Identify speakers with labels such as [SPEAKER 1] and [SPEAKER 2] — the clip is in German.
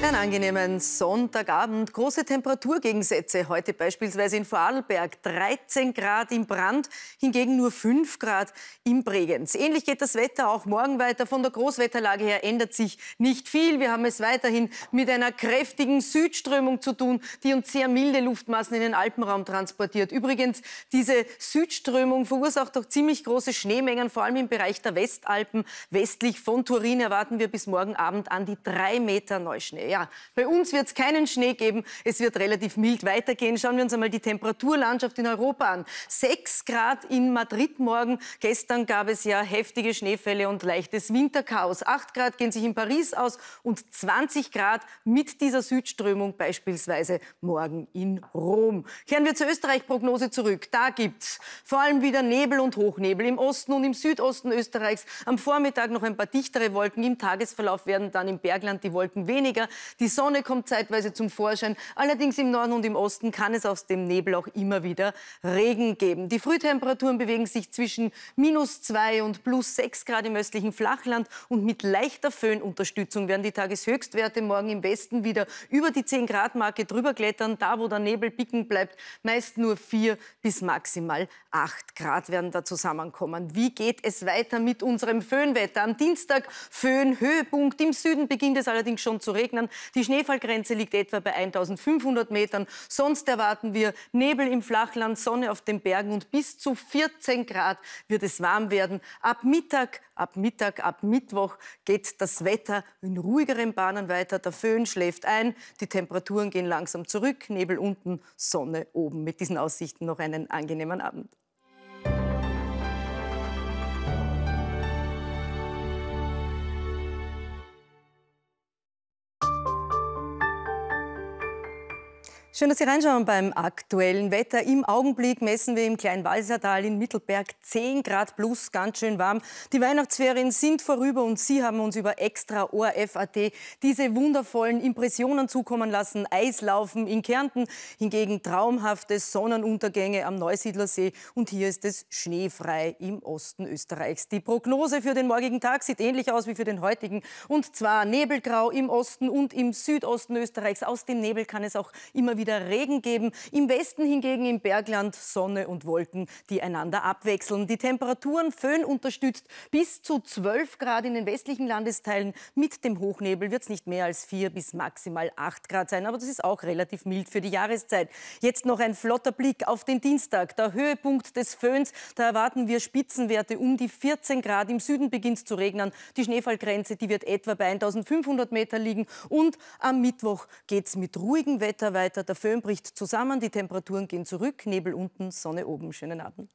[SPEAKER 1] Einen angenehmen Sonntagabend. Große Temperaturgegensätze. Heute beispielsweise in Vorarlberg 13 Grad im Brand, hingegen nur 5 Grad im Bregenz. Ähnlich geht das Wetter auch morgen weiter. Von der Großwetterlage her ändert sich nicht viel. Wir haben es weiterhin mit einer kräftigen Südströmung zu tun, die uns sehr milde Luftmassen in den Alpenraum transportiert. Übrigens, diese Südströmung verursacht auch ziemlich große Schneemengen, vor allem im Bereich der Westalpen. Westlich von Turin erwarten wir bis morgen Abend an die 3 Meter Neuschnee ja, bei uns wird es keinen Schnee geben. Es wird relativ mild weitergehen. Schauen wir uns einmal die Temperaturlandschaft in Europa an. 6 Grad in Madrid morgen. Gestern gab es ja heftige Schneefälle und leichtes Winterchaos. 8 Grad gehen sich in Paris aus und 20 Grad mit dieser Südströmung beispielsweise morgen in Rom. Kehren wir zur Österreich-Prognose zurück. Da gibt es vor allem wieder Nebel und Hochnebel im Osten und im Südosten Österreichs. Am Vormittag noch ein paar dichtere Wolken. Im Tagesverlauf werden dann im Bergland die Wolken weniger. Die Sonne kommt zeitweise zum Vorschein. Allerdings im Norden und im Osten kann es aus dem Nebel auch immer wieder Regen geben. Die Frühtemperaturen bewegen sich zwischen minus 2 und plus 6 Grad im östlichen Flachland. Und mit leichter Föhnunterstützung werden die Tageshöchstwerte morgen im Westen wieder über die 10 Grad Marke drüber klettern. Da, wo der Nebel bicken bleibt, meist nur 4 bis maximal 8 Grad werden da zusammenkommen. Wie geht es weiter mit unserem Föhnwetter? Am Dienstag Föhnhöhepunkt. Im Süden beginnt es allerdings schon zu regnen. Die Schneefallgrenze liegt etwa bei 1500 Metern. Sonst erwarten wir Nebel im Flachland, Sonne auf den Bergen und bis zu 14 Grad wird es warm werden. Ab Mittag, ab Mittag, ab Mittwoch geht das Wetter in ruhigeren Bahnen weiter. Der Föhn schläft ein, die Temperaturen gehen langsam zurück, Nebel unten, Sonne oben. Mit diesen Aussichten noch einen angenehmen Abend. Schön, dass Sie reinschauen beim aktuellen Wetter. Im Augenblick messen wir im Kleinwalsertal in Mittelberg 10 Grad plus, ganz schön warm. Die Weihnachtsferien sind vorüber und Sie haben uns über extra ORF.at diese wundervollen Impressionen zukommen lassen. Eislaufen in Kärnten, hingegen traumhafte Sonnenuntergänge am Neusiedlersee und hier ist es schneefrei im Osten Österreichs. Die Prognose für den morgigen Tag sieht ähnlich aus wie für den heutigen und zwar nebelgrau im Osten und im Südosten Österreichs. Aus dem Nebel kann es auch immer wieder wieder Regen geben. Im Westen hingegen im Bergland Sonne und Wolken, die einander abwechseln. Die Temperaturen Föhn unterstützt bis zu 12 Grad in den westlichen Landesteilen. Mit dem Hochnebel wird es nicht mehr als 4 bis maximal 8 Grad sein. Aber das ist auch relativ mild für die Jahreszeit. Jetzt noch ein flotter Blick auf den Dienstag. Der Höhepunkt des Föhns. Da erwarten wir Spitzenwerte um die 14 Grad. Im Süden beginnt es zu regnen. Die Schneefallgrenze, die wird etwa bei 1500 Meter liegen. Und am Mittwoch geht es mit ruhigem Wetter weiter. Der Föhn bricht zusammen, die Temperaturen gehen zurück, Nebel unten, Sonne oben. Schönen Abend.